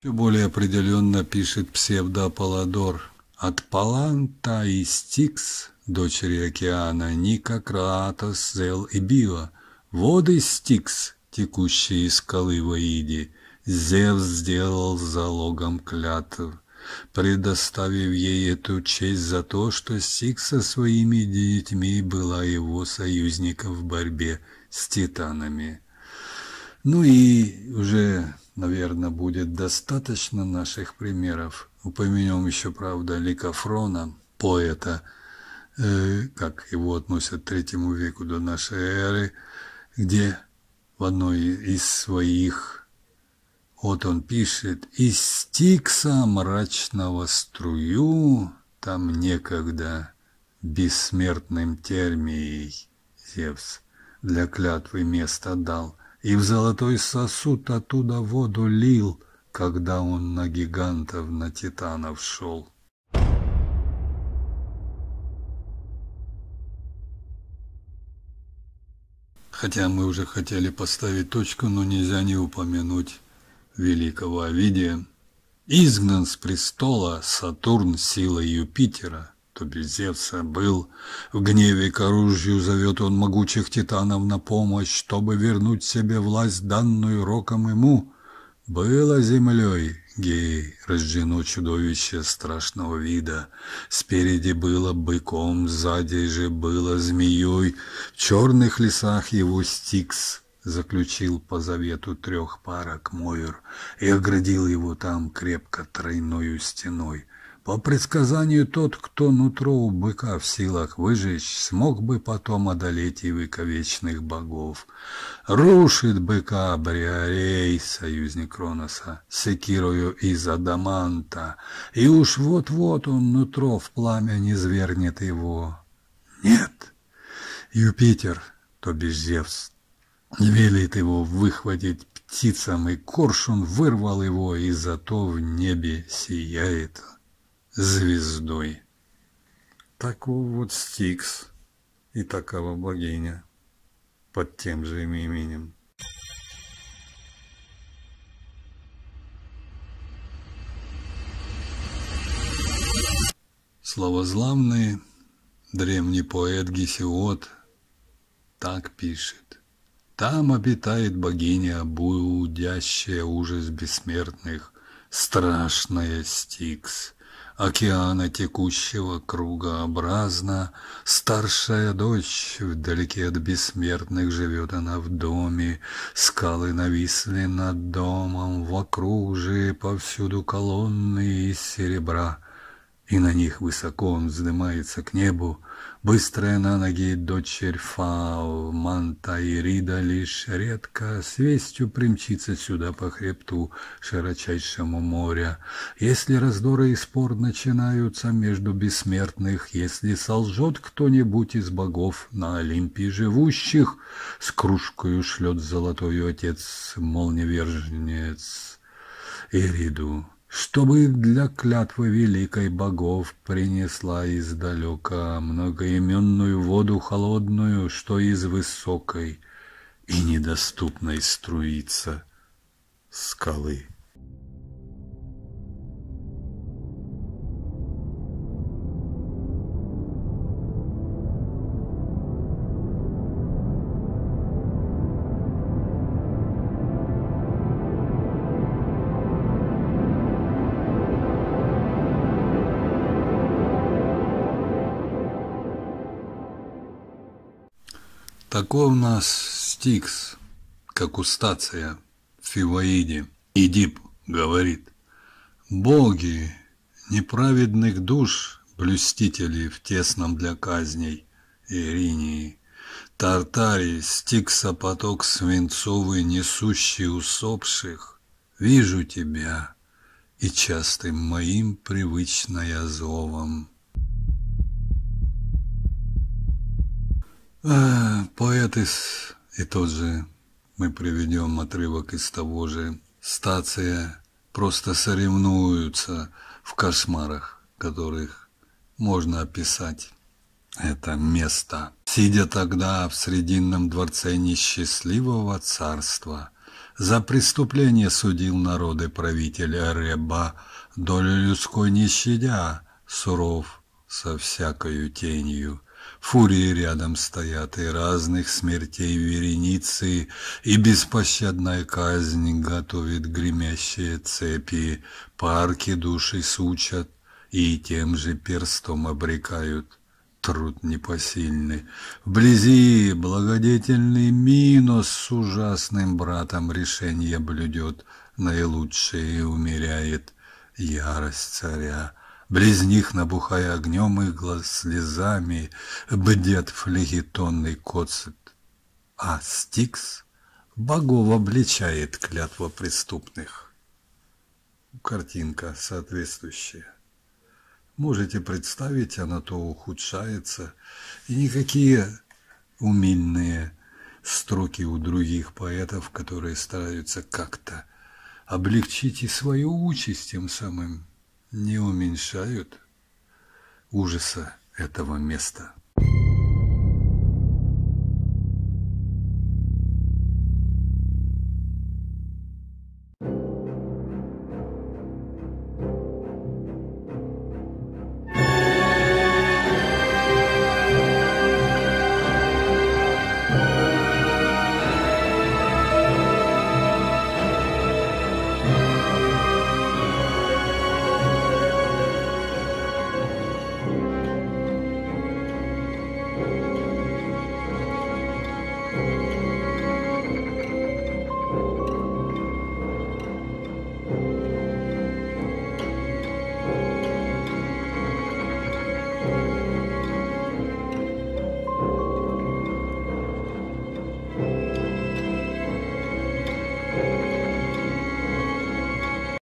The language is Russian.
Еще более определенно пишет псевдоаполлодор. От Паланта и Стикс, дочери океана, Ника, Кратос, Зел и Била. Воды Стикс, текущие из скалы Ваиди, Зевс сделал залогом клятв, предоставив ей эту честь за то, что Стикс со своими детьми была его союзником в борьбе с титанами. Ну и уже, наверное, будет достаточно наших примеров. Упомянем еще, правда, Ликофрона, поэта, э, как его относят к третьему веку до нашей эры, где в одной из своих вот он пишет «Из стикса мрачного струю там некогда бессмертным термией Зевс для клятвы место дал, и в золотой сосуд оттуда воду лил, когда он на гигантов, на титанов шел. Хотя мы уже хотели поставить точку, но нельзя не упомянуть великого Овидия. Изгнан с престола Сатурн силой Юпитера – что без был. В гневе к оружию зовет он могучих титанов на помощь, чтобы вернуть себе власть, данную роком ему. Было землей Гей рождено чудовище страшного вида. Спереди было быком, сзади же было змеей. В черных лесах его стикс заключил по завету трех парок Мойр и оградил его там крепко тройною стеной. По предсказанию, тот, кто нутро у быка в силах выжечь, смог бы потом одолеть и вековечных богов. Рушит быка Бриарей, союзник Кроноса, секирую из Адаманта, и уж вот-вот он нутро в пламя не звернет его. Нет, Юпитер, то бишь Зевс, велит его выхватить птицам, и коршун вырвал его, и зато в небе сияет звездой. Таков вот Стикс и такова богиня под тем же именем. Словозламный древний поэт Гесиот так пишет. Там обитает богиня, будящая ужас бессмертных, страшная Стикс океана текущего кругообразно. Старшая дочь, вдалеке от бессмертных, живет она в доме. Скалы нависли над домом, вокруг же повсюду колонны из серебра и на них высоко он вздымается к небу. Быстрая на ноги дочерь Фау, Мантаирида лишь редко с вестью примчится сюда по хребту широчайшему моря. Если раздоры и спор начинаются между бессмертных, если солжет кто-нибудь из богов на Олимпе живущих, с кружкою шлет золотою отец молниеверженец Ириду чтобы для клятвы великой богов принесла издалека многоименную воду холодную, что из высокой и недоступной струится скалы. Такой у нас стикс, как у стация в Фиваиде. Идип говорит, «Боги неправедных душ, блюстители в тесном для казней Иринии, Тартарий, стикса поток свинцовый, несущий усопших, Вижу тебя, и частым моим привычно я зовом». Э, Поэтис, и тот же мы приведем отрывок из того же, стация просто соревнуются в кошмарах, которых можно описать это место. Сидя тогда в Срединном дворце несчастливого царства, за преступление судил народы правитель Реба, долю людской не щадя, суров со всякою тенью, Фурии рядом стоят и разных смертей вереницы, И беспощадная казнь готовит гремящие цепи, Парки души сучат и тем же перстом обрекают труд непосильный. Вблизи благодетельный Минос с ужасным братом решение блюдет, наилучшее умеряет ярость царя. Близ них набухая огнем их глаз слезами, бдет флегетонный коцет. А Стикс богов обличает клятва преступных. Картинка соответствующая. Можете представить, она то ухудшается, и никакие умильные строки у других поэтов, которые стараются как-то облегчить и свою участь тем самым не уменьшают ужаса этого места.